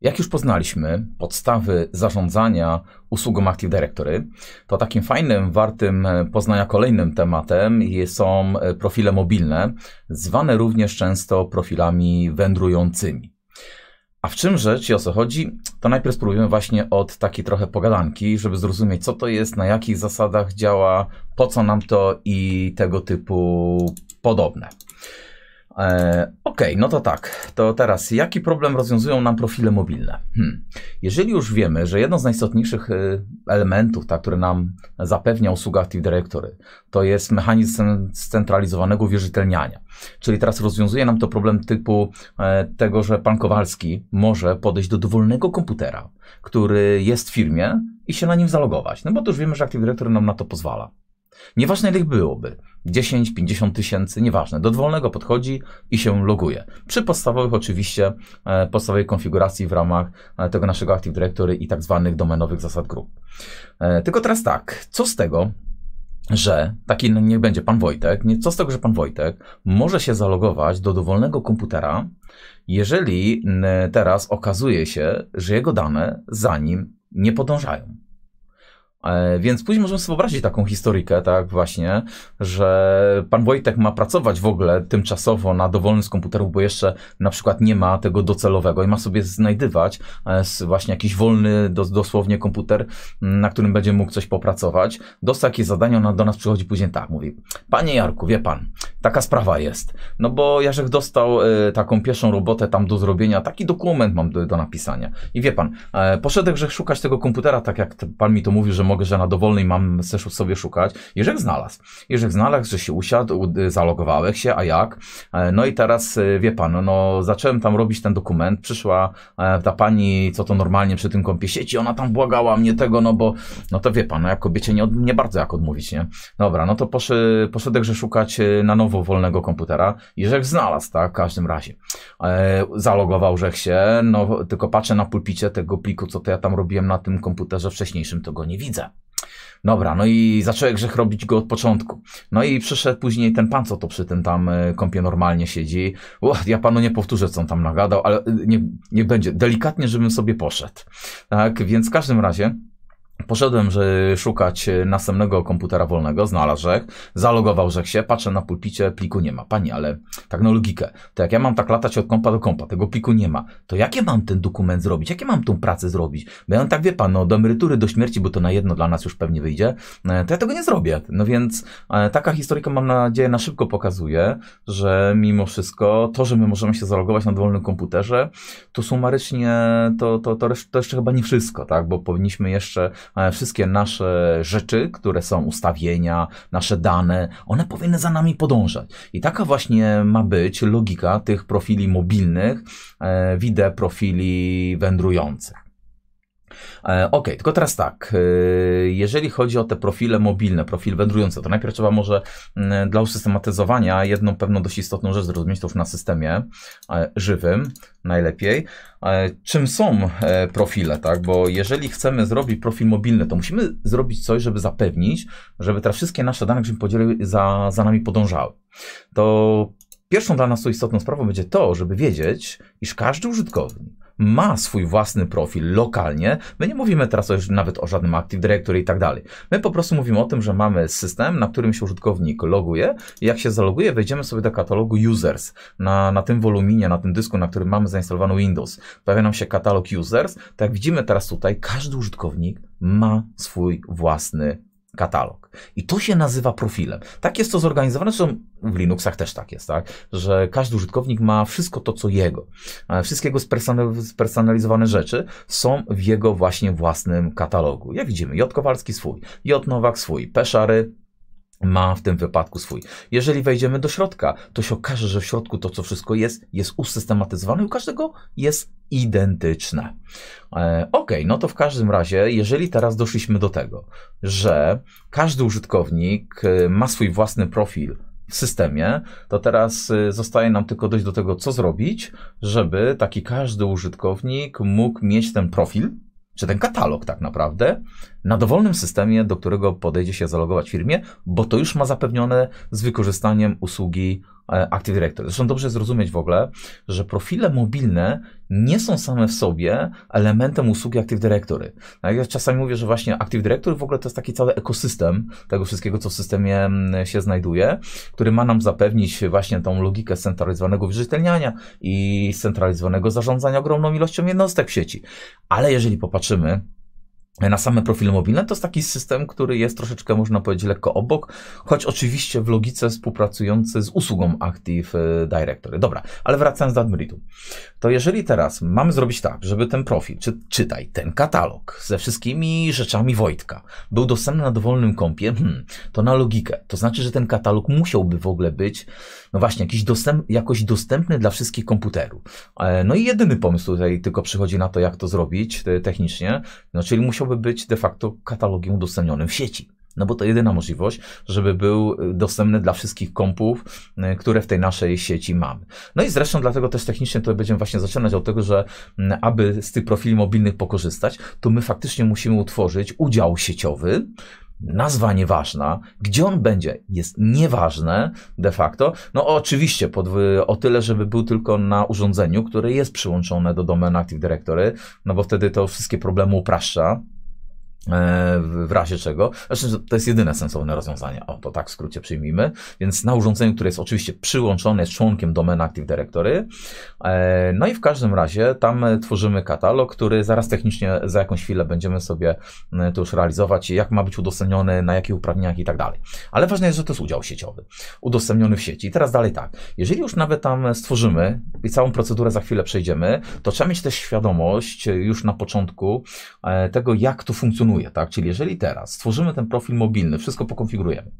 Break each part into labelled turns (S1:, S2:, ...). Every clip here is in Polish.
S1: Jak już poznaliśmy podstawy zarządzania usługą Active Directory, to takim fajnym, wartym poznania kolejnym tematem są profile mobilne, zwane również często profilami wędrującymi. A w czym rzecz i o co chodzi, to najpierw spróbujemy właśnie od takiej trochę pogadanki, żeby zrozumieć, co to jest, na jakich zasadach działa, po co nam to i tego typu podobne. E, Okej, okay, no to tak. To teraz, jaki problem rozwiązują nam profile mobilne? Hmm. Jeżeli już wiemy, że jedno z najistotniejszych y, elementów, tak, które nam zapewnia usługa Active Directory, to jest mechanizm scentralizowanego wierzytelniania. Czyli teraz rozwiązuje nam to problem typu e, tego, że pan Kowalski może podejść do dowolnego komputera, który jest w firmie i się na nim zalogować. No bo to już wiemy, że Active Directory nam na to pozwala. Nieważne ile ich byłoby, 10, 50 tysięcy, nieważne. Do dowolnego podchodzi i się loguje. Przy podstawowych oczywiście, e, podstawowej konfiguracji w ramach e, tego naszego Active Directory i tak zwanych domenowych zasad grup. E, tylko teraz tak, co z tego, że taki no, niech będzie pan Wojtek, nie, co z tego, że pan Wojtek może się zalogować do dowolnego komputera, jeżeli teraz okazuje się, że jego dane za nim nie podążają. E, więc później możemy sobie wyobrazić taką historykę, tak właśnie, że pan Wojtek ma pracować w ogóle tymczasowo na dowolnym z komputerów, bo jeszcze na przykład nie ma tego docelowego i ma sobie znajdywać e, właśnie jakiś wolny dosłownie komputer, na którym będzie mógł coś popracować. Dostał jakieś zadanie, ona do nas przychodzi później tak, mówi, panie Jarku, wie pan, taka sprawa jest, no bo Jarzek dostał e, taką pierwszą robotę tam do zrobienia, taki dokument mam do, do napisania i wie pan, poszedł że szukać tego komputera, tak jak pan mi to mówił, że mogę mogę, że na dowolnej mam seszu sobie szukać. Jerzek znalazł. jeżeli znalazł, że się usiadł, zalogowałem się, a jak? E, no i teraz, e, wie pan, no zacząłem tam robić ten dokument, przyszła e, ta pani, co to normalnie przy tym kąpie sieci, ona tam błagała mnie tego, no bo, no to wie pan, no jak kobiecie nie, nie bardzo jak odmówić, nie? Dobra, no to poszedł, poszedł że szukać na nowo wolnego komputera. Jerzek znalazł, tak, w każdym razie. Zalogował że się, no tylko patrzę na pulpicie tego pliku, co to ja tam robiłem na tym komputerze wcześniejszym, to go nie widzę. Dobra, no i zacząłem grzech robić go od początku. No i przyszedł później ten pan, co to przy tym tam e, kąpie normalnie siedzi. O, ja panu nie powtórzę, co on tam nagadał, ale e, nie, nie będzie. Delikatnie, żebym sobie poszedł. Tak, więc w każdym razie Poszedłem że szukać e, następnego komputera wolnego, Znalazłem, zalogował że się, patrzę na pulpicie, pliku nie ma. Pani, ale tak no logikę, to jak ja mam tak latać od kompa do kompa, tego pliku nie ma, to jakie mam ten dokument zrobić, jakie mam tą pracę zrobić? Bo ja tak, wie pan, no do emerytury, do śmierci, bo to na jedno dla nas już pewnie wyjdzie, e, to ja tego nie zrobię. No więc e, taka historyka, mam nadzieję, na szybko pokazuje, że mimo wszystko to, że my możemy się zalogować na dowolnym komputerze, to sumarycznie to, to, to, to jeszcze chyba nie wszystko, tak, bo powinniśmy jeszcze E, wszystkie nasze rzeczy, które są ustawienia, nasze dane, one powinny za nami podążać. I taka właśnie ma być logika tych profili mobilnych, e, widzę profili wędrujących. E, ok, tylko teraz tak, e, jeżeli chodzi o te profile mobilne, profil wędrujące, to najpierw trzeba może mm, dla usystematyzowania jedną pewną dość istotną rzecz zrozumieć, to już na systemie e, żywym najlepiej. Czym są profile, tak? Bo jeżeli chcemy zrobić profil mobilny, to musimy zrobić coś, żeby zapewnić, żeby te wszystkie nasze dane, którymi podzieliły, za, za nami podążały. To pierwszą dla nas tu istotną sprawą będzie to, żeby wiedzieć, iż każdy użytkownik ma swój własny profil lokalnie, my nie mówimy teraz już nawet o żadnym Active Directory i tak dalej. My po prostu mówimy o tym, że mamy system, na którym się użytkownik loguje i jak się zaloguje, wejdziemy sobie do katalogu users. Na, na tym woluminie, na tym dysku, na którym mamy zainstalowany Windows, pojawia nam się katalog users. Tak jak widzimy teraz tutaj, każdy użytkownik ma swój własny katalog. I to się nazywa profilem. Tak jest to zorganizowane, zresztą w Linuxach też tak jest, tak? że każdy użytkownik ma wszystko to, co jego. E, Wszystkie jego spersonalizowane rzeczy są w jego właśnie własnym katalogu. Jak widzimy, J. Kowalski swój, J. Nowak swój, Peszary ma w tym wypadku swój. Jeżeli wejdziemy do środka, to się okaże, że w środku to, co wszystko jest, jest usystematyzowane i u każdego jest identyczne. E, ok, no to w każdym razie, jeżeli teraz doszliśmy do tego, że każdy użytkownik e, ma swój własny profil w systemie, to teraz e, zostaje nam tylko dojść do tego, co zrobić, żeby taki każdy użytkownik mógł mieć ten profil czy ten katalog tak naprawdę, na dowolnym systemie, do którego podejdzie się zalogować firmie, bo to już ma zapewnione z wykorzystaniem usługi E, Active Directory. Zresztą dobrze zrozumieć w ogóle, że profile mobilne nie są same w sobie elementem usługi Active Directory. Tak, ja czasami mówię, że właśnie Active Directory w ogóle to jest taki cały ekosystem tego wszystkiego, co w systemie mm, się znajduje, który ma nam zapewnić właśnie tą logikę centralizowanego wyżytelniania i centralizowanego zarządzania ogromną ilością jednostek w sieci. Ale jeżeli popatrzymy na same profile mobilne. To jest taki system, który jest troszeczkę, można powiedzieć, lekko obok, choć oczywiście w logice współpracujący z usługą Active e, Directory. Dobra, ale wracając do Admiritu. To jeżeli teraz mamy zrobić tak, żeby ten profil, czy, czytaj, ten katalog ze wszystkimi rzeczami Wojtka był dostępny na dowolnym kompie, hmm, to na logikę. To znaczy, że ten katalog musiałby w ogóle być, no właśnie, jakiś dostęp, jakoś dostępny dla wszystkich komputerów. E, no i jedyny pomysł tutaj tylko przychodzi na to, jak to zrobić e, technicznie, no czyli musiał musiałby być de facto katalogiem udostępnionym w sieci. No bo to jedyna możliwość, żeby był y, dostępny dla wszystkich kompów, y, które w tej naszej sieci mamy. No i zresztą dlatego też technicznie to będziemy właśnie zaczynać od tego, że mm, aby z tych profili mobilnych pokorzystać, to my faktycznie musimy utworzyć udział sieciowy, nazwa nieważna, gdzie on będzie, jest nieważne de facto. No oczywiście pod, y, o tyle, żeby był tylko na urządzeniu, które jest przyłączone do domeny Active Directory, no bo wtedy to wszystkie problemy upraszcza E, w razie czego. Zresztą znaczy, to jest jedyne sensowne rozwiązanie. O, to tak w skrócie przyjmijmy. Więc na urządzeniu, które jest oczywiście przyłączone jest członkiem domeny Active Directory. E, no i w każdym razie tam tworzymy katalog, który zaraz technicznie za jakąś chwilę będziemy sobie e, to już realizować, jak ma być udostępniony, na jakie uprawnienia i tak dalej. Ale ważne jest, że to jest udział sieciowy. Udostępniony w sieci. I teraz dalej tak. Jeżeli już nawet tam stworzymy i całą procedurę za chwilę przejdziemy, to trzeba mieć też świadomość już na początku tego, jak to funkcjonuje tak? Czyli jeżeli teraz stworzymy ten profil mobilny, wszystko pokonfigurujemy,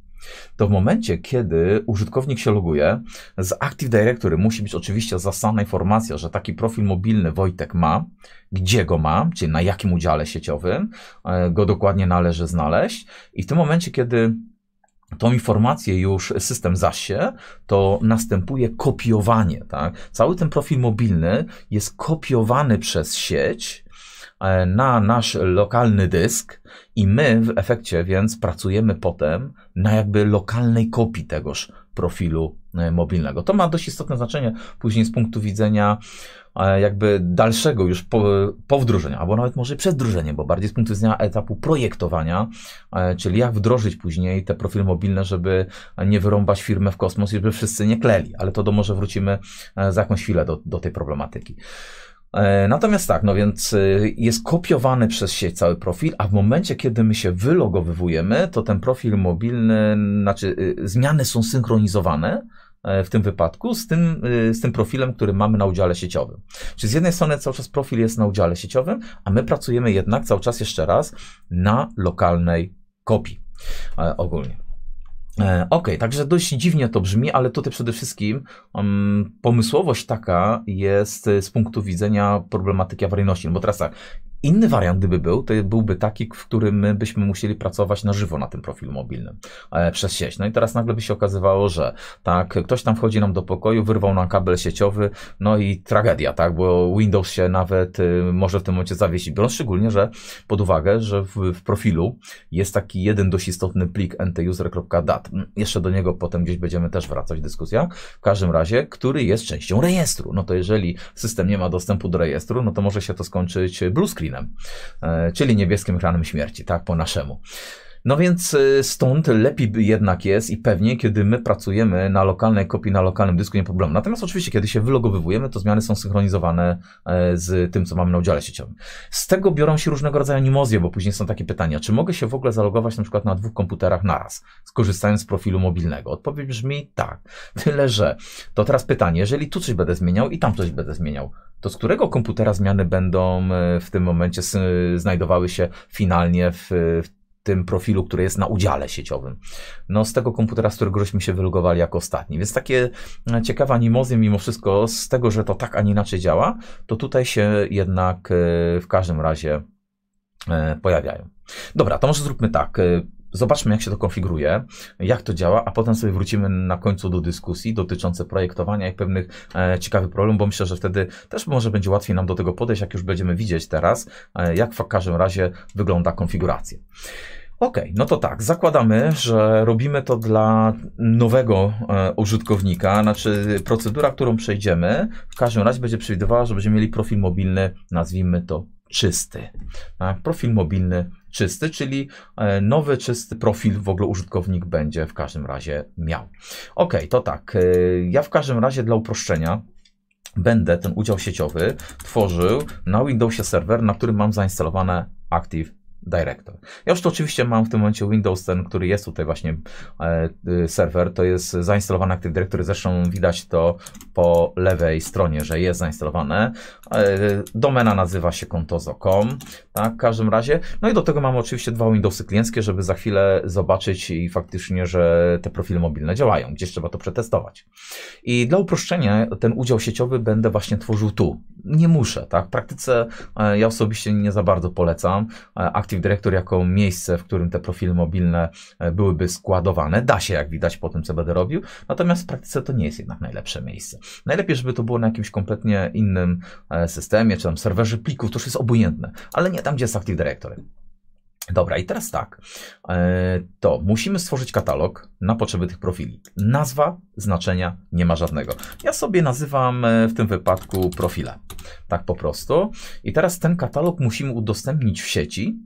S1: to w momencie, kiedy użytkownik się loguje, z Active Directory musi być oczywiście zasadna informacja, że taki profil mobilny Wojtek ma, gdzie go ma, czyli na jakim udziale sieciowym e, go dokładnie należy znaleźć i w tym momencie, kiedy tą informację już system zasie, to następuje kopiowanie. Tak? Cały ten profil mobilny jest kopiowany przez sieć E, na nasz lokalny dysk i my w efekcie więc pracujemy potem na jakby lokalnej kopii tegoż profilu e, mobilnego. To ma dość istotne znaczenie później z punktu widzenia e, jakby dalszego już po, po wdrożeniu, albo nawet może przed wdrożeniem, bo bardziej z punktu widzenia etapu projektowania, czyli jak wdrożyć później te profile mobilne, żeby nie wyrąbać firmę w kosmos i żeby wszyscy nie kleli, ale to do może wrócimy za jakąś chwilę do, do tej problematyki. E, natomiast tak, no więc y, jest kopiowany przez sieć cały profil, a w momencie, kiedy my się wylogowywujemy, to ten profil mobilny, znaczy y, zmiany są synchronizowane e, w tym wypadku z tym, y, z tym profilem, który mamy na udziale sieciowym. Czyli z jednej strony cały czas profil jest na udziale sieciowym, a my pracujemy jednak cały czas jeszcze raz na lokalnej kopii e, ogólnie. E, okej, okay, także dość dziwnie to brzmi, ale tutaj przede wszystkim um, pomysłowość taka jest e, z punktu widzenia problematyki awaryjności. No bo teraz tak, Inny wariant, gdyby był, to byłby taki, w którym my byśmy musieli pracować na żywo na tym profilu mobilnym e, przez sieć. No i teraz nagle by się okazywało, że tak, ktoś tam wchodzi nam do pokoju, wyrwał nam kabel sieciowy, no i tragedia, tak, bo Windows się nawet y, może w tym momencie zawiesić. Biorąc szczególnie, że pod uwagę, że w, w profilu jest taki jeden dość istotny plik ntuser.dat. Jeszcze do niego potem gdzieś będziemy też wracać dyskusja. W każdym razie, który jest częścią rejestru. No to jeżeli system nie ma dostępu do rejestru, no to może się to skończyć blue screen E, czyli niebieskim ekranem śmierci, tak po naszemu. No więc y, stąd lepiej jednak jest i pewnie, kiedy my pracujemy na lokalnej kopii, na lokalnym dysku, nie problem. Natomiast oczywiście, kiedy się wylogowywujemy, to zmiany są synchronizowane e, z tym, co mamy na udziale sieciowym. Z tego biorą się różnego rodzaju animozje, bo później są takie pytania, czy mogę się w ogóle zalogować na przykład na dwóch komputerach naraz, skorzystając z profilu mobilnego? Odpowiedź brzmi tak. Tyle, że to teraz pytanie, jeżeli tu coś będę zmieniał i tam coś będę zmieniał, to z którego komputera zmiany będą e, w tym momencie znajdowały się finalnie w, w tym profilu, który jest na udziale sieciowym. No z tego komputera, z którego żeśmy się wylogowali jako ostatni. Więc takie e, ciekawe animozje mimo wszystko z tego, że to tak, a nie inaczej działa, to tutaj się jednak e, w każdym razie e, pojawiają. Dobra, to może zróbmy tak. Zobaczmy, jak się to konfiguruje, jak to działa, a potem sobie wrócimy na końcu do dyskusji dotyczącej projektowania i pewnych e, ciekawych problemów, bo myślę, że wtedy też może będzie łatwiej nam do tego podejść, jak już będziemy widzieć teraz, e, jak w każdym razie wygląda konfiguracja. OK, no to tak, zakładamy, że robimy to dla nowego e, użytkownika, znaczy procedura, którą przejdziemy, w każdym razie będzie przewidywała, że będziemy mieli profil mobilny, nazwijmy to czysty. Tak? Profil mobilny czysty, czyli e, nowy, czysty profil w ogóle użytkownik będzie w każdym razie miał. Ok, to tak. E, ja w każdym razie dla uproszczenia będę ten udział sieciowy tworzył na Windowsie serwer, na którym mam zainstalowane Active Director. Ja już to oczywiście mam w tym momencie Windows, ten, który jest tutaj właśnie e, y, serwer, to jest zainstalowany Active Directory, zresztą widać to po lewej stronie, że jest zainstalowane. E, domena nazywa się kontozo.com, tak, w każdym razie. No i do tego mamy oczywiście dwa Windowsy klienckie, żeby za chwilę zobaczyć i faktycznie, że te profile mobilne działają, gdzieś trzeba to przetestować. I dla uproszczenia ten udział sieciowy będę właśnie tworzył tu. Nie muszę, tak, w praktyce e, ja osobiście nie za bardzo polecam e, Active Creative Director jako miejsce, w którym te profile mobilne e, byłyby składowane. Da się, jak widać, po tym, co będę robił, natomiast w praktyce to nie jest jednak najlepsze miejsce. Najlepiej, żeby to było na jakimś kompletnie innym e, systemie, czy tam serwerze plików, to już jest obojętne, ale nie tam, gdzie jest Active Directory. Dobra, i teraz tak. E, to musimy stworzyć katalog na potrzeby tych profili. Nazwa, znaczenia nie ma żadnego. Ja sobie nazywam w tym wypadku profile. Tak po prostu. I teraz ten katalog musimy udostępnić w sieci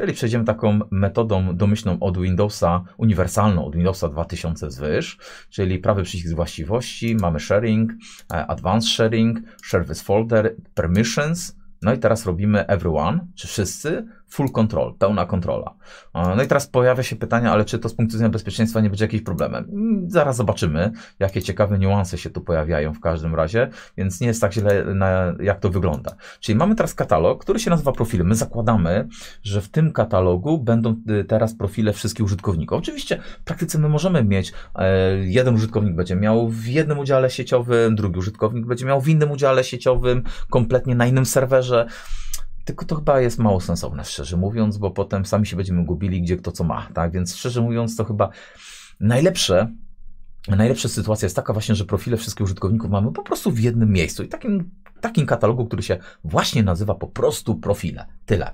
S1: Czyli przejdziemy taką metodą domyślną od Windowsa, uniwersalną od Windowsa 2000 zwyż, czyli prawy przycisk właściwości, mamy sharing, e, advanced sharing, Service folder, permissions, no i teraz robimy everyone, czy wszyscy, full control, pełna kontrola. No i teraz pojawia się pytanie, ale czy to z punktu widzenia bezpieczeństwa nie będzie jakimś problemem? Mm, zaraz zobaczymy, jakie ciekawe niuanse się tu pojawiają w każdym razie, więc nie jest tak źle, jak to wygląda. Czyli mamy teraz katalog, który się nazywa profil. My zakładamy, że w tym katalogu będą y, teraz profile wszystkich użytkowników. Oczywiście w praktyce my możemy mieć, e, jeden użytkownik będzie miał w jednym udziale sieciowym, drugi użytkownik będzie miał w innym udziale sieciowym, kompletnie na innym serwerze. Tylko to chyba jest mało sensowne, szczerze mówiąc, bo potem sami się będziemy gubili, gdzie kto co ma, tak? Więc szczerze mówiąc, to chyba najlepsze najlepsza sytuacja jest taka właśnie, że profile wszystkich użytkowników mamy po prostu w jednym miejscu i takim, takim katalogu, który się właśnie nazywa po prostu profile. Tyle.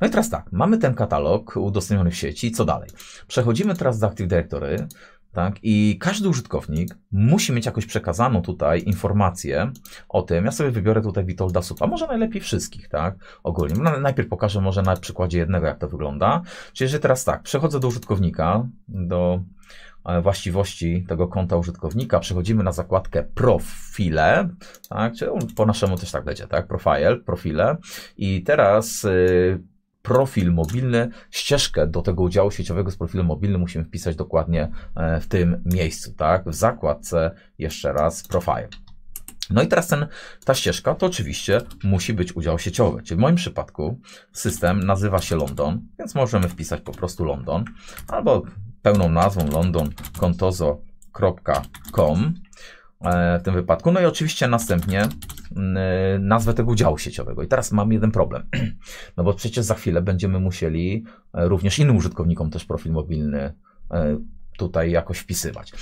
S1: No i teraz tak, mamy ten katalog udostępniony w sieci, co dalej? Przechodzimy teraz do Active Directory, tak? I każdy użytkownik musi mieć jakoś przekazaną tutaj informację o tym. Ja sobie wybiorę tutaj Witolda Supa, może najlepiej wszystkich, tak? Ogólnie. No, najpierw pokażę może na przykładzie jednego, jak to wygląda. Czyli że teraz tak, przechodzę do użytkownika, do e, właściwości tego konta użytkownika, przechodzimy na zakładkę profile, tak? Czyli po naszemu też tak będzie, tak? Profile, profile. I teraz... Yy, profil mobilny, ścieżkę do tego udziału sieciowego z profilem mobilnym musimy wpisać dokładnie e, w tym miejscu, tak? W zakładce jeszcze raz profile. No i teraz ten, ta ścieżka to oczywiście musi być udział sieciowy. Czyli w moim przypadku system nazywa się London, więc możemy wpisać po prostu London albo pełną nazwą londoncontozo.com. E, w tym wypadku. No i oczywiście następnie mm, e, nazwę tego działu sieciowego. I teraz mam jeden problem, no bo przecież za chwilę będziemy musieli e, również innym użytkownikom też profil mobilny tutaj jakoś wpisywać.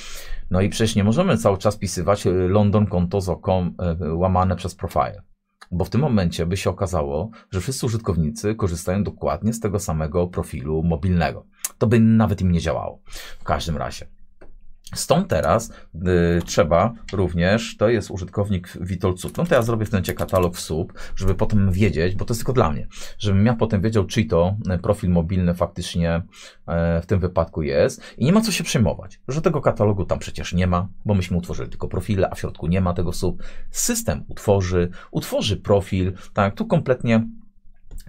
S1: No i przecież nie możemy cały czas pisywać London londonkontozo.com łamane przez profile. Bo w tym momencie by się okazało, że wszyscy użytkownicy korzystają dokładnie z tego samego profilu mobilnego. To by nawet im nie działało. W każdym razie, Stąd teraz y, trzeba również, to jest użytkownik Witold SUB, no to ja zrobię w tym katalog SUB, żeby potem wiedzieć, bo to jest tylko dla mnie, żebym ja potem wiedział, czy to y, profil mobilny faktycznie y, w tym wypadku jest i nie ma co się przejmować, że tego katalogu tam przecież nie ma, bo myśmy utworzyli tylko profile, a w środku nie ma tego SUB. System utworzy, utworzy profil, tak, tu kompletnie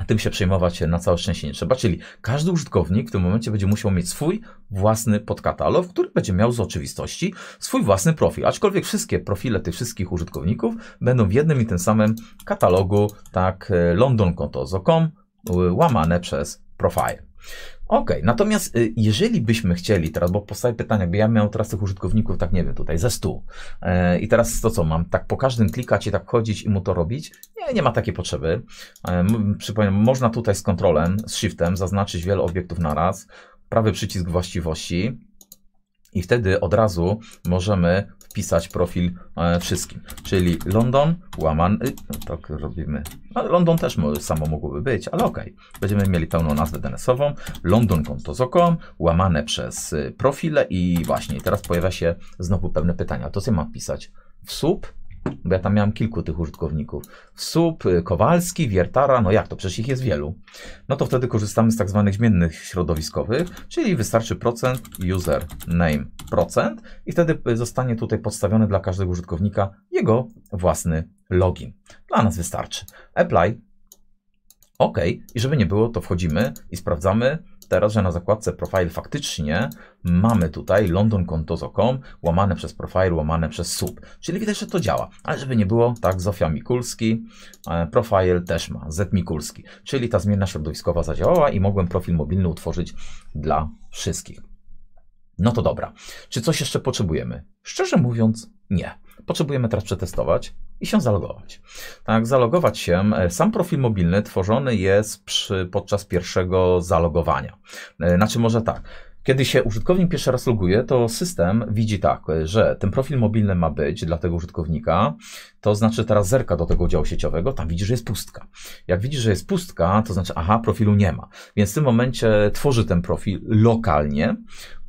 S1: tym się przejmować na całe szczęście nie trzeba, czyli każdy użytkownik w tym momencie będzie musiał mieć swój własny podkatalog, który będzie miał z oczywistości swój własny profil, aczkolwiek wszystkie profile tych wszystkich użytkowników będą w jednym i tym samym katalogu, tak, e, londonkontozo.com e, łamane przez profile. Okej, okay. natomiast y, jeżeli byśmy chcieli teraz, bo powstaje pytanie, jakby ja miał teraz tych użytkowników, tak nie wiem, tutaj ze 100 y, i teraz to co mam, tak po każdym klikać i tak chodzić i mu to robić? Nie, nie ma takiej potrzeby. Y, można tutaj z kontrolem, z shiftem zaznaczyć wiele obiektów na raz, prawy przycisk właściwości i wtedy od razu możemy wpisać profil e, wszystkim. Czyli London, łamany, no tak robimy. No, London też samo mogłoby być, ale ok. Będziemy mieli pełną nazwę DNS-ową. London konto.com, łamane przez e, profile i właśnie teraz pojawia się znowu pewne pytania. To co mam wpisać? W sub bo ja tam miałem kilku tych użytkowników. Sub, Kowalski, Wiertara, no jak to, przecież ich jest wielu. No to wtedy korzystamy z tak zwanych zmiennych środowiskowych, czyli wystarczy procent username procent i wtedy zostanie tutaj podstawiony dla każdego użytkownika jego własny login. Dla nas wystarczy. Apply, OK. I żeby nie było, to wchodzimy i sprawdzamy, teraz, że na zakładce profile faktycznie mamy tutaj londonkontozo.com łamane przez profile, łamane przez sub. Czyli widać, że to działa. Ale żeby nie było, tak, Zofia Mikulski, e, profile też ma, Z Mikulski. Czyli ta zmienna środowiskowa zadziałała i mogłem profil mobilny utworzyć dla wszystkich. No to dobra. Czy coś jeszcze potrzebujemy? Szczerze mówiąc, nie. Potrzebujemy teraz przetestować i się zalogować. Tak, zalogować się. E, sam profil mobilny tworzony jest przy, podczas pierwszego zalogowania. E, znaczy może tak kiedy się użytkownik pierwszy raz loguje, to system widzi tak, że ten profil mobilny ma być dla tego użytkownika, to znaczy teraz zerka do tego działu sieciowego, tam widzi, że jest pustka. Jak widzi, że jest pustka, to znaczy, aha, profilu nie ma. Więc w tym momencie tworzy ten profil lokalnie,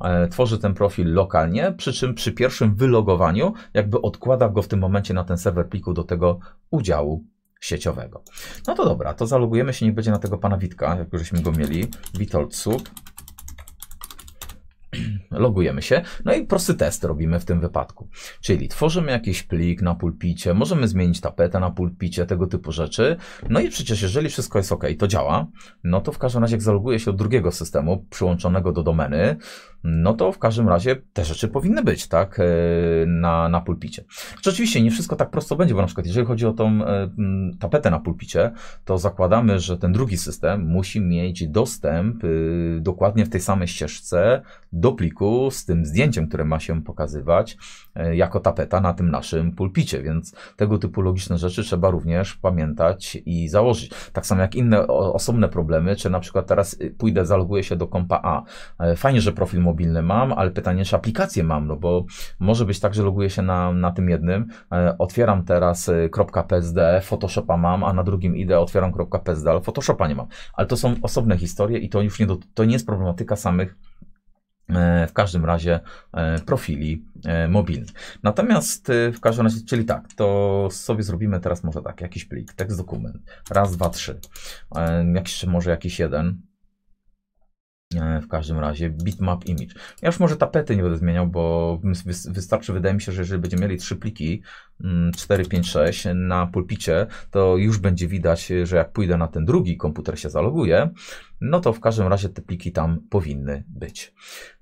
S1: e, tworzy ten profil lokalnie, przy czym przy pierwszym wylogowaniu jakby odkłada go w tym momencie na ten serwer pliku do tego udziału sieciowego. No to dobra, to zalogujemy się, niech będzie na tego pana Witka, jak już żeśmy go mieli, Witold Sub logujemy się, no i prosty test robimy w tym wypadku. Czyli tworzymy jakiś plik na pulpicie, możemy zmienić tapetę na pulpicie, tego typu rzeczy. No i przecież jeżeli wszystko jest ok, to działa, no to w każdym razie jak zaloguję się od drugiego systemu przyłączonego do domeny, no to w każdym razie te rzeczy powinny być, tak, e, na, na pulpicie. Rzeczywiście nie wszystko tak prosto będzie, bo na przykład jeżeli chodzi o tą e, mm, tapetę na pulpicie, to zakładamy, że ten drugi system musi mieć dostęp y, dokładnie w tej samej ścieżce do pliku, z tym zdjęciem, które ma się pokazywać e, jako tapeta na tym naszym pulpicie, więc tego typu logiczne rzeczy trzeba również pamiętać i założyć. Tak samo jak inne osobne problemy, czy na przykład teraz y, pójdę, zaloguję się do kompa A. E, fajnie, że profil mobilny mam, ale pytanie, czy aplikację mam, no bo może być tak, że loguję się na, na tym jednym, e, otwieram teraz .psd, Photoshopa mam, a na drugim idę, otwieram .psd, ale Photoshopa nie mam. Ale to są osobne historie i to już nie, do, to nie jest problematyka samych E, w każdym razie e, profili e, mobilnych. Natomiast w każdym razie, czyli tak, to sobie zrobimy teraz może tak, jakiś plik, tekst dokument, raz, dwa, trzy, jakiś, może jakiś jeden, w każdym razie bitmap image. Ja już może tapety nie będę zmieniał, bo wystarczy, wydaje mi się, że jeżeli będziemy mieli trzy pliki, 6 mm, na pulpicie, to już będzie widać, że jak pójdę na ten drugi komputer się zaloguję, no to w każdym razie te pliki tam powinny być.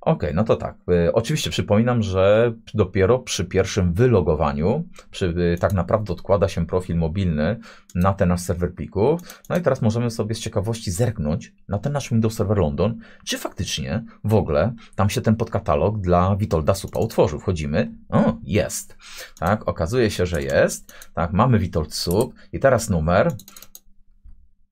S1: Ok, no to tak. Y, oczywiście przypominam, że dopiero przy pierwszym wylogowaniu, przy, y, tak naprawdę odkłada się profil mobilny na ten nasz serwer plików. No i teraz możemy sobie z ciekawości zerknąć na ten nasz Windows Server London, czy faktycznie w ogóle tam się ten podkatalog dla Witolda Supa utworzył. Wchodzimy, o, jest. Tak, okazuje okazuje się, że jest. Tak, mamy Witold Sub i teraz numer.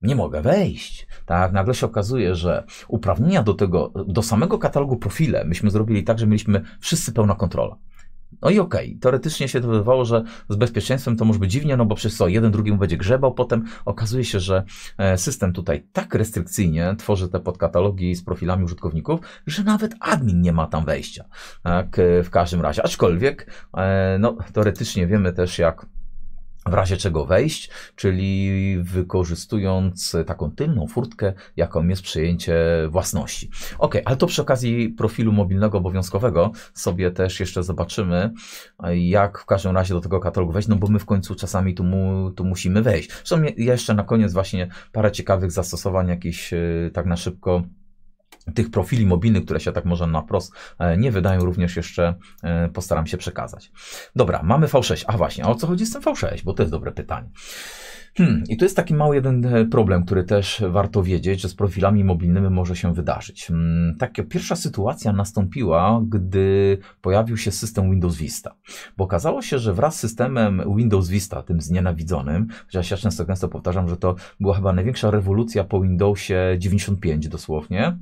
S1: Nie mogę wejść. Tak, nagle się okazuje, że uprawnienia do tego, do samego katalogu profile myśmy zrobili tak, że mieliśmy wszyscy pełna kontrola. No i okej, okay. teoretycznie się to wydawało, że z bezpieczeństwem to może być dziwnie, no bo przez co jeden drugiemu będzie grzebał, potem okazuje się, że e, system tutaj tak restrykcyjnie tworzy te podkatalogi z profilami użytkowników, że nawet admin nie ma tam wejścia. Tak, e, w każdym razie, aczkolwiek, e, no teoretycznie wiemy też jak w razie czego wejść, czyli wykorzystując taką tylną furtkę, jaką jest przejęcie własności. Ok, ale to przy okazji profilu mobilnego obowiązkowego sobie też jeszcze zobaczymy, jak w każdym razie do tego katalogu wejść, no bo my w końcu czasami tu, mu, tu musimy wejść. Zresztą jeszcze na koniec właśnie parę ciekawych zastosowań jakichś e, tak na szybko tych profili mobilnych, które się tak może na prost e, nie wydają, również jeszcze e, postaram się przekazać. Dobra, mamy V6. A właśnie, a o co chodzi z tym V6? Bo to jest dobre pytanie. Hmm, I tu jest taki mały jeden e, problem, który też warto wiedzieć, że z profilami mobilnymi może się wydarzyć. Hmm, taka pierwsza sytuacja nastąpiła, gdy pojawił się system Windows Vista, bo okazało się, że wraz z systemem Windows Vista, tym znienawidzonym, chociaż ja często, często powtarzam, że to była chyba największa rewolucja po Windowsie 95 dosłownie,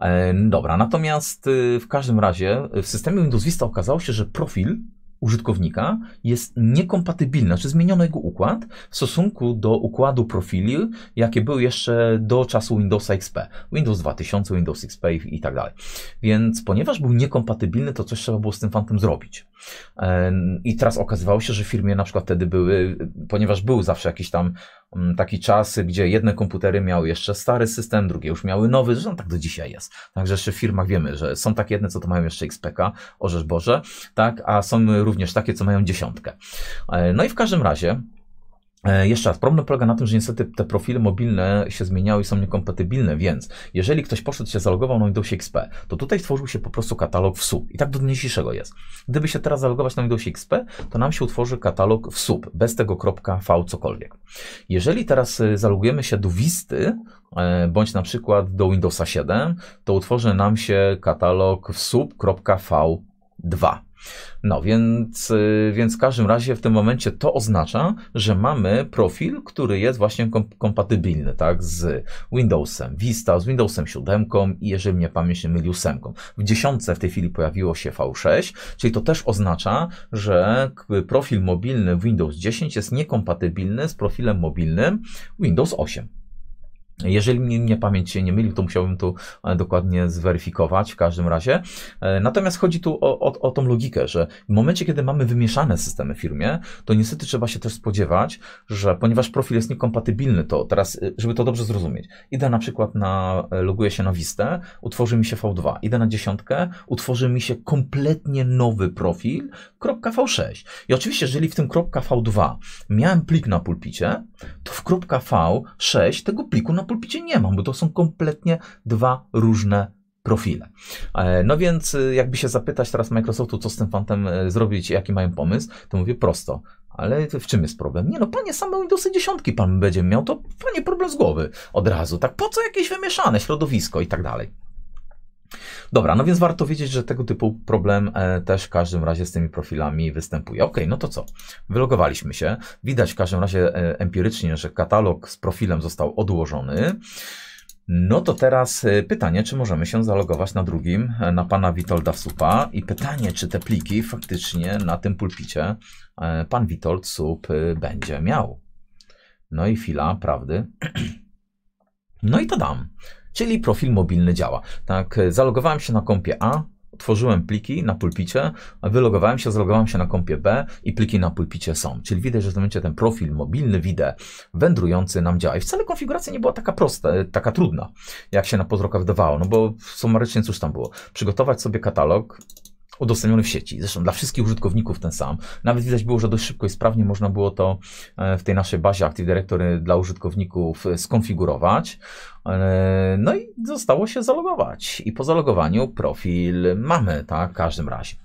S1: E, no dobra, natomiast y, w każdym razie w systemie Windows Vista okazało się, że profil użytkownika jest niekompatybilny, znaczy zmieniono jego układ w stosunku do układu profili, jakie były jeszcze do czasu Windowsa XP. Windows 2000, Windows XP i tak dalej. Więc ponieważ był niekompatybilny, to coś trzeba było z tym fantem zrobić. E, I teraz okazywało się, że firmie na przykład wtedy były, ponieważ był zawsze jakiś tam Mm, taki czas, gdzie jedne komputery miały jeszcze stary system, drugie już miały nowy, że tak do dzisiaj jest. Także jeszcze w firmach wiemy, że są takie jedne, co to mają jeszcze XPK, o rzecz Boże, tak, a są również takie, co mają dziesiątkę. E, no i w każdym razie E, jeszcze raz, problem polega na tym, że niestety te profile mobilne się zmieniały i są niekompatybilne, więc jeżeli ktoś poszedł się zalogował na Windows XP, to tutaj stworzył się po prostu katalog w SUB i tak do dzisiejszego jest. Gdyby się teraz zalogować na Windows XP, to nam się utworzy katalog w SUB, bez tego kropka V cokolwiek. Jeżeli teraz y, zalogujemy się do Wisty, e, bądź na przykład do Windowsa 7, to utworzy nam się katalog w sub.v2. No więc, y, więc w każdym razie w tym momencie to oznacza, że mamy profil, który jest właśnie kom kompatybilny tak, z Windowsem Vista, z Windowsem 7 i jeżeli mnie pamięć nie myli 8. W dziesiątce w tej chwili pojawiło się V6, czyli to też oznacza, że profil mobilny Windows 10 jest niekompatybilny z profilem mobilnym Windows 8. Jeżeli mnie pamięć się nie myli, to musiałbym tu e, dokładnie zweryfikować w każdym razie. E, natomiast chodzi tu o, o, o tą logikę, że w momencie, kiedy mamy wymieszane systemy w firmie, to niestety trzeba się też spodziewać, że ponieważ profil jest niekompatybilny, to teraz, e, żeby to dobrze zrozumieć, idę na przykład na, loguję się na Vistę, utworzy mi się V2, idę na dziesiątkę, utworzy mi się kompletnie nowy profil, .v6. I oczywiście, jeżeli w tym .v2 miałem plik na pulpicie, to w .v6 tego pliku na pulpicie nie mam, bo to są kompletnie dwa różne profile. E, no więc e, jakby się zapytać teraz Microsoftu, co z tym fantem e, zrobić, jaki mają pomysł, to mówię prosto. Ale w czym jest problem? Nie no, panie, same Windowsy dziesiątki pan będzie miał, to panie problem z głowy od razu. Tak po co jakieś wymieszane środowisko i tak dalej. Dobra, no więc warto wiedzieć, że tego typu problem e, też w każdym razie z tymi profilami występuje. Ok, no to co? Wylogowaliśmy się. Widać w każdym razie e, empirycznie, że katalog z profilem został odłożony. No to teraz e, pytanie, czy możemy się zalogować na drugim, e, na pana Witolda Supa i pytanie, czy te pliki faktycznie na tym pulpicie e, pan Witold Sup będzie miał. No i chwila prawdy. No i to dam czyli profil mobilny działa. Tak, e, zalogowałem się na kompie A, tworzyłem pliki na pulpicie, wylogowałem się, zalogowałem się na kompie B i pliki na pulpicie są. Czyli widać, że w tym momencie ten profil mobilny, widzę, wędrujący nam działa. I wcale konfiguracja nie była taka prosta, e, taka trudna, jak się na podrokach wydawało, no bo sumarycznie cóż tam było? Przygotować sobie katalog, udostępniony w sieci. Zresztą dla wszystkich użytkowników ten sam. Nawet widać było, że dość szybko i sprawnie można było to e, w tej naszej bazie Active Directory dla użytkowników e, skonfigurować. E, no i zostało się zalogować. I po zalogowaniu profil mamy, tak, w każdym razie.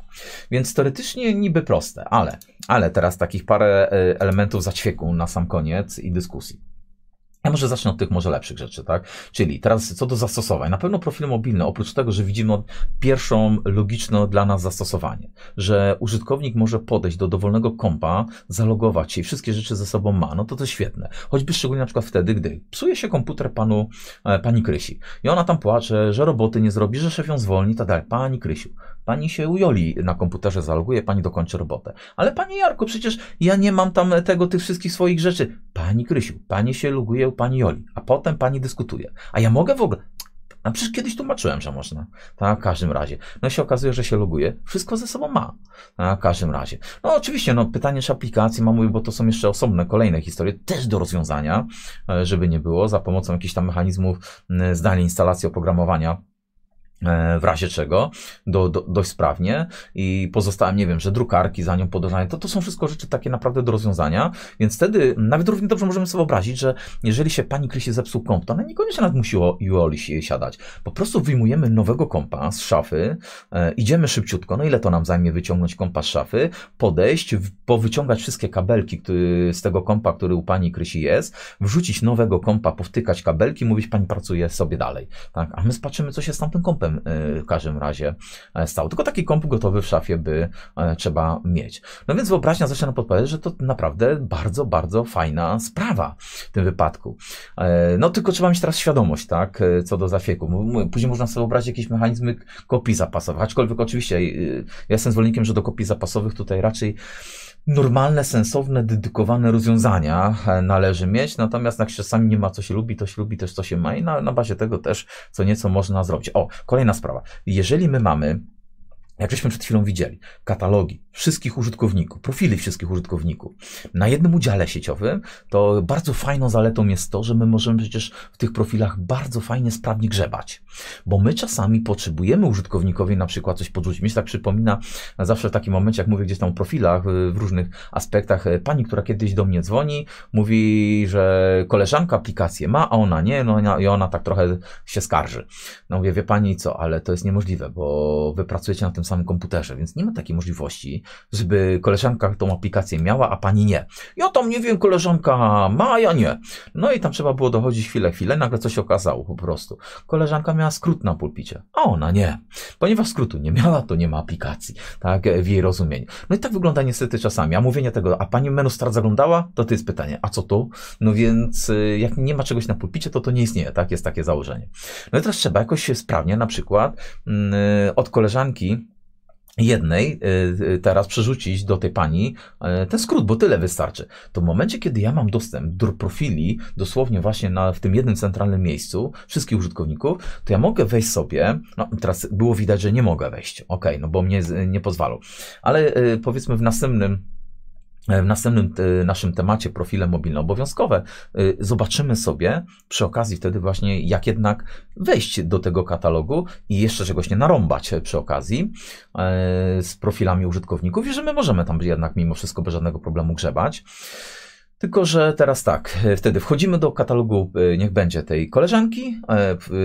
S1: Więc teoretycznie niby proste, ale, ale teraz takich parę elementów zaćwieku na sam koniec i dyskusji. Ja może zacznę od tych może lepszych rzeczy, tak? Czyli teraz co do zastosowań. Na pewno profil mobilny, oprócz tego, że widzimy pierwszą logiczne dla nas zastosowanie, że użytkownik może podejść do dowolnego kompa, zalogować się i wszystkie rzeczy ze sobą ma, no to to świetne. Choćby szczególnie na przykład wtedy, gdy psuje się komputer panu, e, pani Krysi i ona tam płacze, że roboty nie zrobi, że szef ją zwolni i tak dalej. Pani Krysiu, Pani się ujoli na komputerze, zaloguje, pani dokończy robotę. Ale panie Jarku, przecież ja nie mam tam tego, tych wszystkich swoich rzeczy. Pani Krysiu, pani się loguje u pani Joli, a potem pani dyskutuje. A ja mogę w ogóle... A przecież kiedyś tłumaczyłem, że można. Tak, w każdym razie. No się okazuje, że się loguje. Wszystko ze sobą ma. Tak, w każdym razie. No oczywiście, no pytanie czy aplikacji mamy, bo to są jeszcze osobne, kolejne historie, też do rozwiązania, e, żeby nie było, za pomocą jakichś tam mechanizmów zdalnej instalacji oprogramowania E, w razie czego, do, do, dość sprawnie i pozostałem, nie wiem, że drukarki za nią podążają, to, to są wszystko rzeczy takie naprawdę do rozwiązania, więc wtedy nawet równie dobrze możemy sobie wyobrazić, że jeżeli się pani Krysi zepsuł komp, to ona niekoniecznie nawet musi Juoli siadać. Po prostu wyjmujemy nowego kompa z szafy, e, idziemy szybciutko, no ile to nam zajmie wyciągnąć kompa z szafy, podejść, w, powyciągać wszystkie kabelki który, z tego kompa, który u pani Krysi jest, wrzucić nowego kompa, powtykać kabelki, mówić pani pracuje sobie dalej, tak, a my spatrzymy co się z tamtym kompem problem y, w każdym razie e, stał. Tylko taki komp gotowy w szafie by e, trzeba mieć. No więc wyobraźnia zaczyna podpowiadać, że to naprawdę bardzo, bardzo fajna sprawa w tym wypadku. E, no tylko trzeba mieć teraz świadomość, tak, co do zafieku. Później można sobie wyobrazić jakieś mechanizmy kopii zapasowych, aczkolwiek oczywiście y, ja jestem zwolennikiem, że do kopii zapasowych tutaj raczej normalne, sensowne, dedykowane rozwiązania e, należy mieć, natomiast jak się sami nie ma co się lubi, to się lubi też co się ma i na, na bazie tego też co nieco można zrobić. O, kolejna sprawa. Jeżeli my mamy jak żeśmy przed chwilą widzieli, katalogi wszystkich użytkowników, profili wszystkich użytkowników na jednym udziale sieciowym, to bardzo fajną zaletą jest to, że my możemy przecież w tych profilach bardzo fajnie, sprawnie grzebać. Bo my czasami potrzebujemy użytkownikowi na przykład coś podrzucić. Mi się tak przypomina zawsze w takim momencie, jak mówię gdzieś tam o profilach, y, w różnych aspektach, y, pani, która kiedyś do mnie dzwoni, mówi, że koleżanka aplikację ma, a ona nie, no i ona tak trochę się skarży. No mówię, wie pani co, ale to jest niemożliwe, bo wy pracujecie na tym samym samym komputerze, więc nie ma takiej możliwości, żeby koleżanka tą aplikację miała, a pani nie. Ja tam nie wiem, koleżanka ma, a ja nie. No i tam trzeba było dochodzić chwilę, chwilę, nagle coś się okazało po prostu. Koleżanka miała skrót na pulpicie, a ona nie. Ponieważ skrótu nie miała, to nie ma aplikacji, tak, w jej rozumieniu. No i tak wygląda niestety czasami, a mówienie tego, a pani menu start zaglądała, to to jest pytanie, a co tu? No więc y, jak nie ma czegoś na pulpicie, to to nie istnieje, tak, jest takie założenie. No i teraz trzeba jakoś sprawnie na przykład mm, y, od koleżanki jednej y, y, teraz przerzucić do tej pani e, ten skrót, bo tyle wystarczy. To w momencie, kiedy ja mam dostęp do profili, dosłownie właśnie na, w tym jednym centralnym miejscu wszystkich użytkowników, to ja mogę wejść sobie, no teraz było widać, że nie mogę wejść, ok, no bo mnie nie pozwalą, ale y, powiedzmy w następnym E, w następnym e, naszym temacie profile mobilne obowiązkowe e, zobaczymy sobie przy okazji wtedy właśnie, jak jednak wejść do tego katalogu i jeszcze czegoś nie narąbać przy okazji z profilami użytkowników i że my możemy tam jednak mimo wszystko bez żadnego problemu grzebać. Tylko, że teraz tak, wtedy wchodzimy do katalogu, niech będzie tej koleżanki,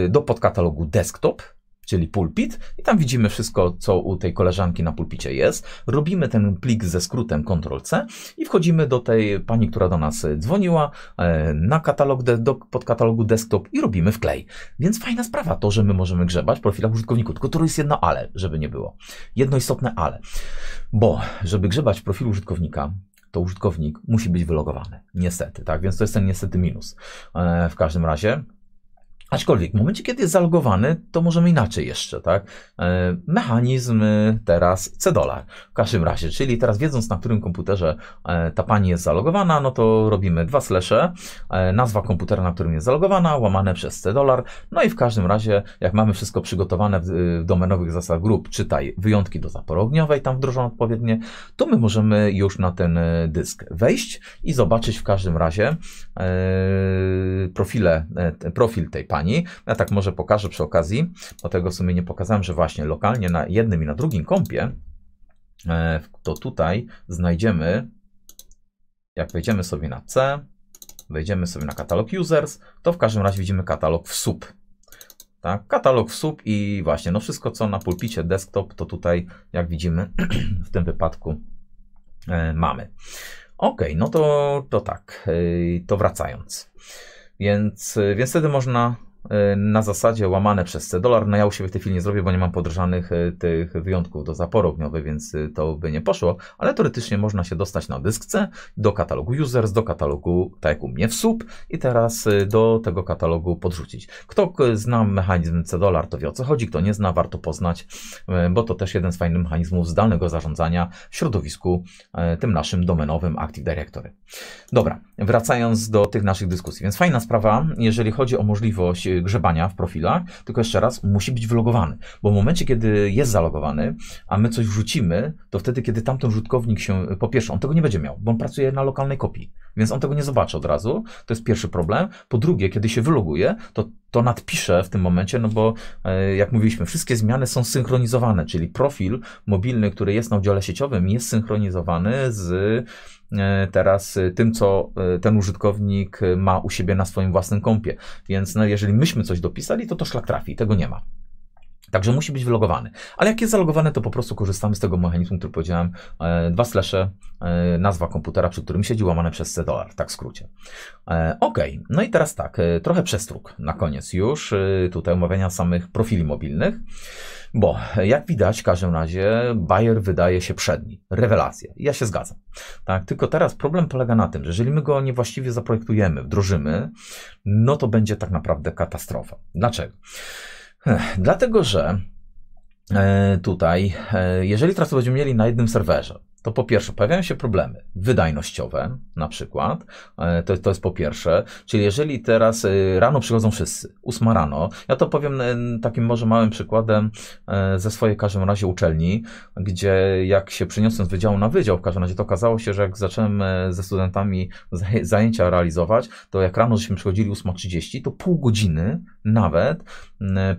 S1: do podkatalogu desktop, czyli pulpit i tam widzimy wszystko, co u tej koleżanki na pulpicie jest. Robimy ten plik ze skrótem Ctrl-C i wchodzimy do tej pani, która do nas dzwoniła e, na katalog, do katalogu desktop i robimy wklej. Więc fajna sprawa to, że my możemy grzebać w profilach użytkowników, tylko to jest jedno ale, żeby nie było. Jedno istotne ale, bo żeby grzebać w profilu użytkownika, to użytkownik musi być wylogowany. Niestety, tak? Więc to jest ten niestety minus. E, w każdym razie Aczkolwiek w momencie, kiedy jest zalogowany, to możemy inaczej jeszcze, tak? E, mechanizm e, teraz C-dolar. W każdym razie, czyli teraz wiedząc, na którym komputerze e, ta pani jest zalogowana, no to robimy dwa slasze, nazwa komputera, na którym jest zalogowana, łamane przez C-dolar. No i w każdym razie, jak mamy wszystko przygotowane w domenowych zasadach grup, czytaj wyjątki do zaporogniowej, tam wdrożone odpowiednie, to my możemy już na ten dysk wejść i zobaczyć w każdym razie profile, profil tej pani ja tak może pokażę przy okazji, bo tego w sumie nie pokazałem, że właśnie lokalnie na jednym i na drugim kompie e, to tutaj znajdziemy, jak wejdziemy sobie na C, wejdziemy sobie na katalog users, to w każdym razie widzimy katalog w sub. Tak, katalog w sub i właśnie, no wszystko co na pulpicie desktop, to tutaj jak widzimy w tym wypadku e, mamy. Ok, no to, to tak, e, to wracając. Więc, e, więc wtedy można Y, na zasadzie łamane przez C dolar. No ja u siebie w tej chwili nie zrobię, bo nie mam podróżanych y, tych wyjątków do zaporu ogniowej, więc y, to by nie poszło, ale teoretycznie można się dostać na dysk C, do katalogu users, do katalogu, tak jak u mnie, w sub i teraz do tego katalogu podrzucić. Kto zna mechanizm C dolar, to wie o co chodzi, kto nie zna, warto poznać, bo to też jeden z fajnych mechanizmów zdalnego zarządzania w środowisku tym naszym domenowym Active Directory. Dobra, wracając do tych naszych dyskusji, więc fajna sprawa, jeżeli chodzi o możliwość grzebania w profilach, tylko jeszcze raz, musi być wlogowany. Bo w momencie, kiedy jest zalogowany, a my coś wrzucimy, to wtedy, kiedy tamten użytkownik się, po pierwsze, on tego nie będzie miał, bo on pracuje na lokalnej kopii, więc on tego nie zobaczy od razu. To jest pierwszy problem. Po drugie, kiedy się wyloguje, to to nadpisze w tym momencie, no bo e, jak mówiliśmy, wszystkie zmiany są synchronizowane, czyli profil mobilny, który jest na udziale sieciowym, jest synchronizowany z E, teraz e, tym, co e, ten użytkownik ma u siebie na swoim własnym kompie. Więc no, jeżeli myśmy coś dopisali, to to szlak trafi, tego nie ma. Także musi być wylogowany. Ale jak jest zalogowany, to po prostu korzystamy z tego mechanizmu, który powiedziałem. E, dwa slasze, e, nazwa komputera, przy którym siedzi, łamane przez C dolar, tak w skrócie. E, ok, no i teraz tak, e, trochę przestrug na koniec już, e, tutaj omawiania samych profili mobilnych, bo jak widać w każdym razie Bayer wydaje się przedni. Rewelacja. Ja się zgadzam. Tak, tylko teraz problem polega na tym, że jeżeli my go niewłaściwie zaprojektujemy, wdrożymy, no to będzie tak naprawdę katastrofa. Dlaczego? Dlatego, że e, tutaj, e, jeżeli teraz to będziemy mieli na jednym serwerze, to po pierwsze pojawiają się problemy wydajnościowe, na przykład, e, to, to jest po pierwsze, czyli jeżeli teraz e, rano przychodzą wszyscy, ósma rano, ja to powiem e, takim może małym przykładem ze swojej w każdym razie uczelni, gdzie jak się przeniosłem z wydziału na wydział, w każdym razie to okazało się, że jak zacząłem ze studentami zajęcia realizować, to jak rano żeśmy przychodzili 8.30, to pół godziny nawet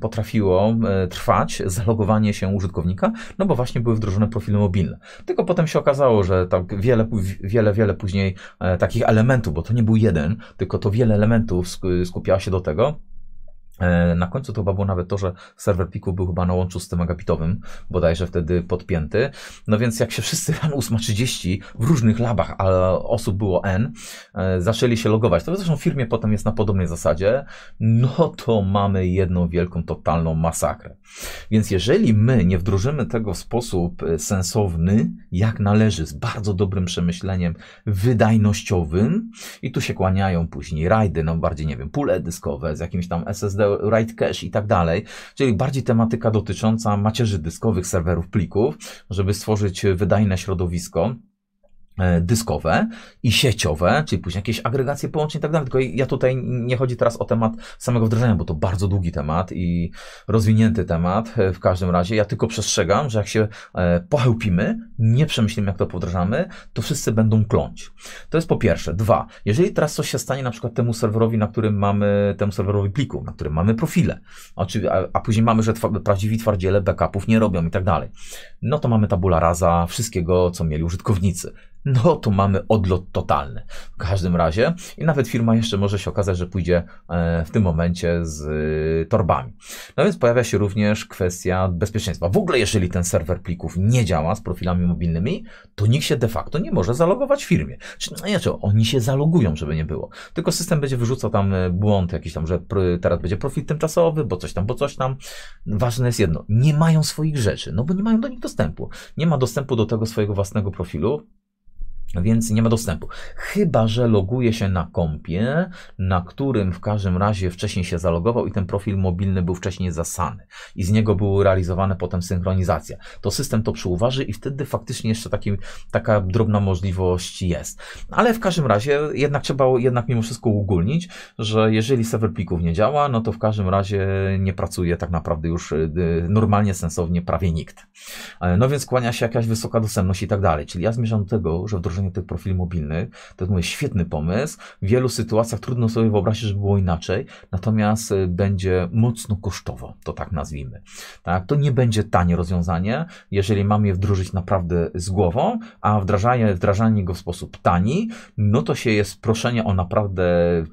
S1: potrafiło trwać zalogowanie się użytkownika, no bo właśnie były wdrożone profile mobilne. Tylko potem się się okazało, że tak wiele, wiele, wiele później e, takich elementów, bo to nie był jeden, tylko to wiele elementów skupiało się do tego, E, na końcu to chyba było nawet to, że serwer Piku był chyba na łączu z tym agapitowym, bodajże wtedy podpięty. No więc jak się wszyscy rano 8.30 w różnych labach, a osób było N, e, zaczęli się logować, to zresztą w firmie potem jest na podobnej zasadzie, no to mamy jedną wielką, totalną masakrę. Więc jeżeli my nie wdrożymy tego w sposób e, sensowny, jak należy, z bardzo dobrym przemyśleniem wydajnościowym, i tu się kłaniają później rajdy, no bardziej, nie wiem, pule dyskowe z jakimś tam SSD write cache i tak dalej, czyli bardziej tematyka dotycząca macierzy dyskowych, serwerów plików, żeby stworzyć wydajne środowisko. E, dyskowe i sieciowe, czyli później jakieś agregacje połączeń i tak dalej. Tylko ja tutaj nie chodzi teraz o temat samego wdrożenia, bo to bardzo długi temat i rozwinięty temat e, w każdym razie. Ja tylko przestrzegam, że jak się e, pochełpimy, nie przemyślimy jak to powdrażamy, to wszyscy będą kląć. To jest po pierwsze. Dwa, jeżeli teraz coś się stanie na przykład temu serwerowi, na którym mamy, temu serwerowi pliku, na którym mamy profile, a, później mamy, że prawdziwi twardziele backupów nie robią i tak dalej, no to mamy tabula rasa wszystkiego, co mieli użytkownicy no to mamy odlot totalny. W każdym razie i nawet firma jeszcze może się okazać, że pójdzie e, w tym momencie z y, torbami. No więc pojawia się również kwestia bezpieczeństwa. W ogóle jeżeli ten serwer plików nie działa z profilami mobilnymi, to nikt się de facto nie może zalogować w firmie. Czyli znaczy, no nie, czy znaczy, oni się zalogują, żeby nie było. Tylko system będzie wyrzucał tam e, błąd jakiś tam, że teraz będzie profil tymczasowy, bo coś tam, bo coś tam. Ważne jest jedno, nie mają swoich rzeczy, no bo nie mają do nich dostępu. Nie ma dostępu do tego swojego własnego profilu, więc nie ma dostępu. Chyba, że loguje się na kompie, na którym w każdym razie wcześniej się zalogował i ten profil mobilny był wcześniej zasany i z niego były realizowane potem synchronizacja. To system to przyuważy i wtedy faktycznie jeszcze taki, taka drobna możliwość jest. Ale w każdym razie jednak trzeba jednak mimo wszystko uogólnić, że jeżeli serwer plików nie działa, no to w każdym razie nie pracuje tak naprawdę już y, y, normalnie, sensownie prawie nikt. E, no więc kłania się jakaś wysoka dostępność i tak dalej. Czyli ja zmierzam do tego, że wdrożenie tworzeniu tych profili mobilnych. To jest, mówię, świetny pomysł. W wielu sytuacjach trudno sobie wyobrazić, żeby było inaczej, natomiast y, będzie mocno kosztowo, to tak nazwijmy. Tak? To nie będzie tanie rozwiązanie, jeżeli mamy je wdrożyć naprawdę z głową, a wdrażanie, wdrażanie go w sposób tani, no to się jest proszenie o naprawdę mm,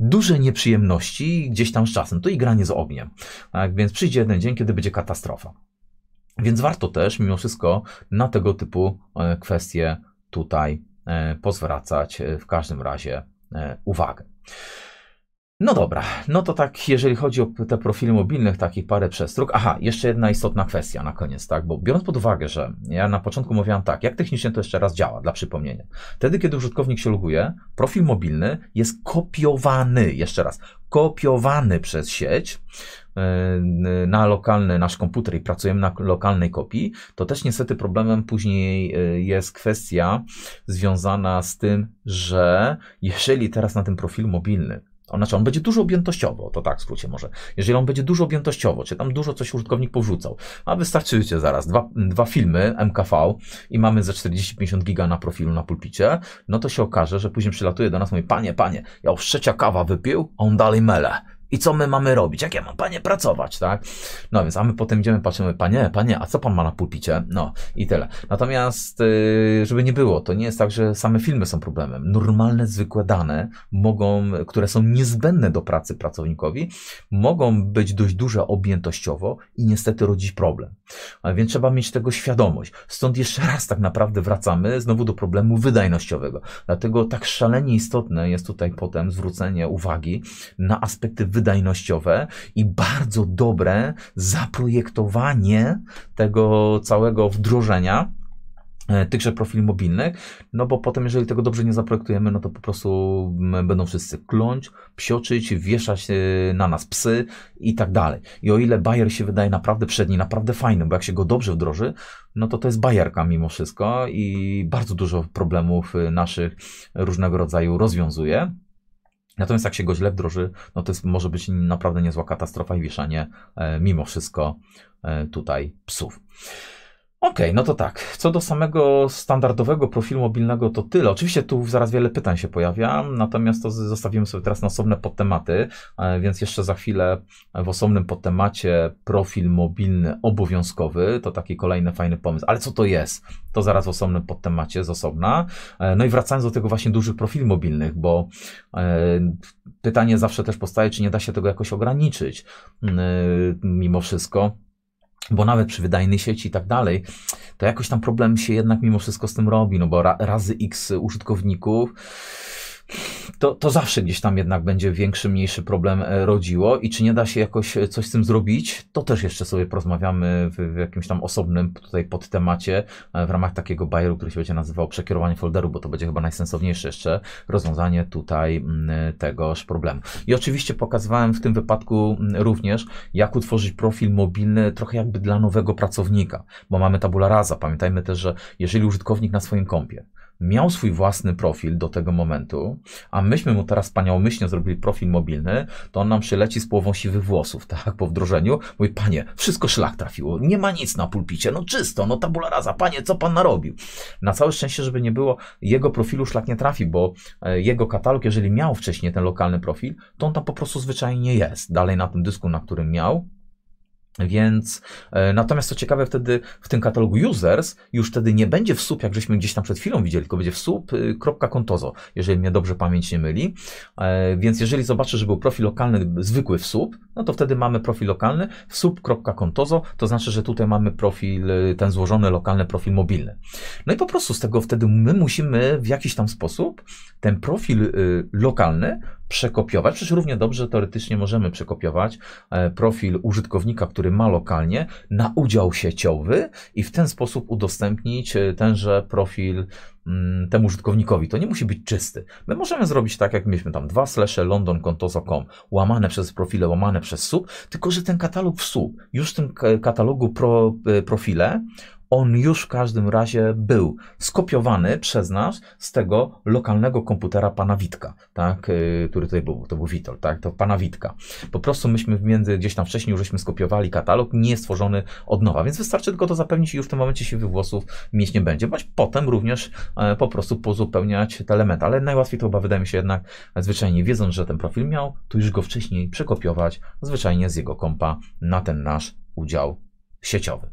S1: duże nieprzyjemności gdzieś tam z czasem. To granie z ogniem. Tak? Więc przyjdzie jeden dzień, kiedy będzie katastrofa. Więc warto też mimo wszystko na tego typu e, kwestie tutaj e, pozwracać e, w każdym razie e, uwagę. No dobra, no to tak, jeżeli chodzi o te profile mobilnych, takich parę przestróg. Aha, jeszcze jedna istotna kwestia na koniec, tak, bo biorąc pod uwagę, że ja na początku mówiłem tak, jak technicznie to jeszcze raz działa, dla przypomnienia. Wtedy, kiedy użytkownik się loguje, profil mobilny jest kopiowany, jeszcze raz, kopiowany przez sieć E, na lokalny nasz komputer i pracujemy na lokalnej kopii, to też niestety problemem później e, jest kwestia związana z tym, że jeżeli teraz na tym profil mobilny on, znaczy on będzie dużo objętościowo, to tak w skrócie może. Jeżeli on będzie dużo objętościowo, czy tam dużo coś użytkownik powrzucał, a wystarczycie zaraz dwa, dwa filmy MKV i mamy ze 40-50 giga na profilu na pulpicie, no to się okaże, że później przylatuje do nas mówi, panie, panie, ja już trzecia kawa wypił, a on dalej mele. I co my mamy robić? Jak ja mam, panie, pracować, tak? No więc, a my potem idziemy, patrzymy, panie, panie, a co pan ma na pulpicie? No i tyle. Natomiast, y, żeby nie było, to nie jest tak, że same filmy są problemem. Normalne, zwykłe dane mogą, które są niezbędne do pracy pracownikowi, mogą być dość duże objętościowo i niestety rodzić problem. A więc trzeba mieć tego świadomość. Stąd jeszcze raz tak naprawdę wracamy znowu do problemu wydajnościowego. Dlatego tak szalenie istotne jest tutaj potem zwrócenie uwagi na aspekty wydajności wydajnościowe i bardzo dobre zaprojektowanie tego całego wdrożenia e, tychże profili mobilnych, no bo potem jeżeli tego dobrze nie zaprojektujemy, no to po prostu będą wszyscy kląć, psioczyć, wieszać na nas psy i tak dalej. I o ile Bayer się wydaje naprawdę przedni, naprawdę fajny, bo jak się go dobrze wdroży, no to to jest bajerka mimo wszystko i bardzo dużo problemów e, naszych różnego rodzaju rozwiązuje. Natomiast jak się go źle wdroży, no to jest, może być naprawdę niezła katastrofa i wieszanie e, mimo wszystko e, tutaj psów. Okej, okay, no to tak. Co do samego standardowego profilu mobilnego, to tyle. Oczywiście tu zaraz wiele pytań się pojawia, natomiast to zostawimy sobie teraz na osobne podtematy, e, więc jeszcze za chwilę e, w osobnym podtemacie profil mobilny obowiązkowy, to taki kolejny fajny pomysł. Ale co to jest? To zaraz w osobnym podtemacie z osobna. E, no i wracając do tego właśnie dużych profili mobilnych, bo pytanie zawsze też powstaje, czy nie da się tego jakoś ograniczyć mm, mimo wszystko bo nawet przy wydajnej sieci i tak dalej, to jakoś tam problem się jednak mimo wszystko z tym robi, no bo ra razy x użytkowników to, to zawsze gdzieś tam jednak będzie większy, mniejszy problem e, rodziło i czy nie da się jakoś e, coś z tym zrobić, to też jeszcze sobie porozmawiamy w, w jakimś tam osobnym tutaj podtemacie e, w ramach takiego bajeru, który się będzie nazywał przekierowanie folderu, bo to będzie chyba najsensowniejsze jeszcze rozwiązanie tutaj mm, tegoż problemu. I oczywiście pokazywałem w tym wypadku mm, również, jak utworzyć profil mobilny trochę jakby dla nowego pracownika, bo mamy tabula rasa. Pamiętajmy też, że jeżeli użytkownik na swoim kompie miał swój własny profil do tego momentu, a myśmy mu teraz wspaniałomyślnie zrobili profil mobilny, to on nam przyleci z połową siwych włosów, tak, po wdrożeniu. Mówi, panie, wszystko szlak trafiło, nie ma nic na pulpicie, no czysto, no tabula rasa, panie, co pan narobił? Na całe szczęście, żeby nie było, jego profilu szlak nie trafi, bo e, jego katalog, jeżeli miał wcześniej ten lokalny profil, to on tam po prostu zwyczajnie jest. Dalej na tym dysku, na którym miał, więc e, natomiast co ciekawe, wtedy w tym katalogu users już wtedy nie będzie wsup, jak żeśmy gdzieś tam przed chwilą widzieli, tylko będzie w y, jeżeli mnie dobrze pamięć nie myli. E, więc jeżeli zobaczę, że był profil lokalny, zwykły wsup, no to wtedy mamy profil lokalny wsup.contozo, to znaczy, że tutaj mamy profil, y, ten złożony lokalny profil mobilny. No i po prostu z tego wtedy my musimy w jakiś tam sposób ten profil y, lokalny przekopiować. Przecież równie dobrze teoretycznie możemy przekopiować e, profil użytkownika, który ma lokalnie, na udział sieciowy i w ten sposób udostępnić e, tenże profil mm, temu użytkownikowi. To nie musi być czysty. My możemy zrobić tak, jak mieliśmy tam dwa slasze londonkontoza.com, łamane przez profile, łamane przez sub, tylko że ten katalog w sub, już w tym katalogu pro, e, profile on już w każdym razie był skopiowany przez nas z tego lokalnego komputera pana Witka, tak, y, który tutaj był, to był Witol, tak, to pana Witka. Po prostu myśmy między, gdzieś tam wcześniej już skopiowali katalog, nie stworzony od nowa, więc wystarczy tylko to zapewnić i już w tym momencie się wywłosów mieć nie będzie, bądź potem również e, po prostu pozupełniać te elementy, ale najłatwiej to chyba wydaje mi się jednak zwyczajnie wiedząc, że ten profil miał, to już go wcześniej przekopiować zwyczajnie z jego kompa na ten nasz udział sieciowy.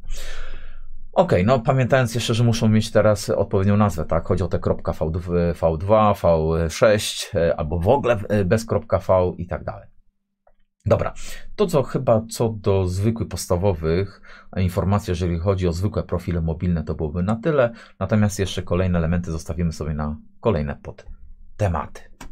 S1: Okej, okay, no pamiętając jeszcze, że muszą mieć teraz odpowiednią nazwę, tak? Chodzi o te .v2, V6 e, albo w ogóle e, bez .v i tak dalej. Dobra, to co chyba co do zwykłych podstawowych e, informacji, jeżeli chodzi o zwykłe profile mobilne, to byłoby na tyle. Natomiast jeszcze kolejne elementy zostawimy sobie na kolejne podtematy.